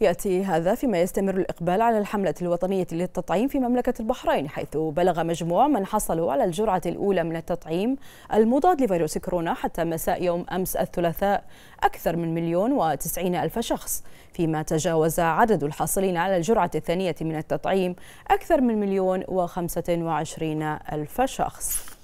يأتي هذا فيما يستمر الإقبال على الحملة الوطنية للتطعيم في مملكة البحرين حيث بلغ مجموع من حصلوا على الجرعة الأولى من التطعيم المضاد لفيروس كورونا حتى مساء يوم أمس الثلاثاء أكثر من مليون وتسعين ألف شخص فيما تجاوز عدد الحاصلين على الجرعة الثانية من التطعيم أكثر من مليون وخمسة وعشرين ألف شخص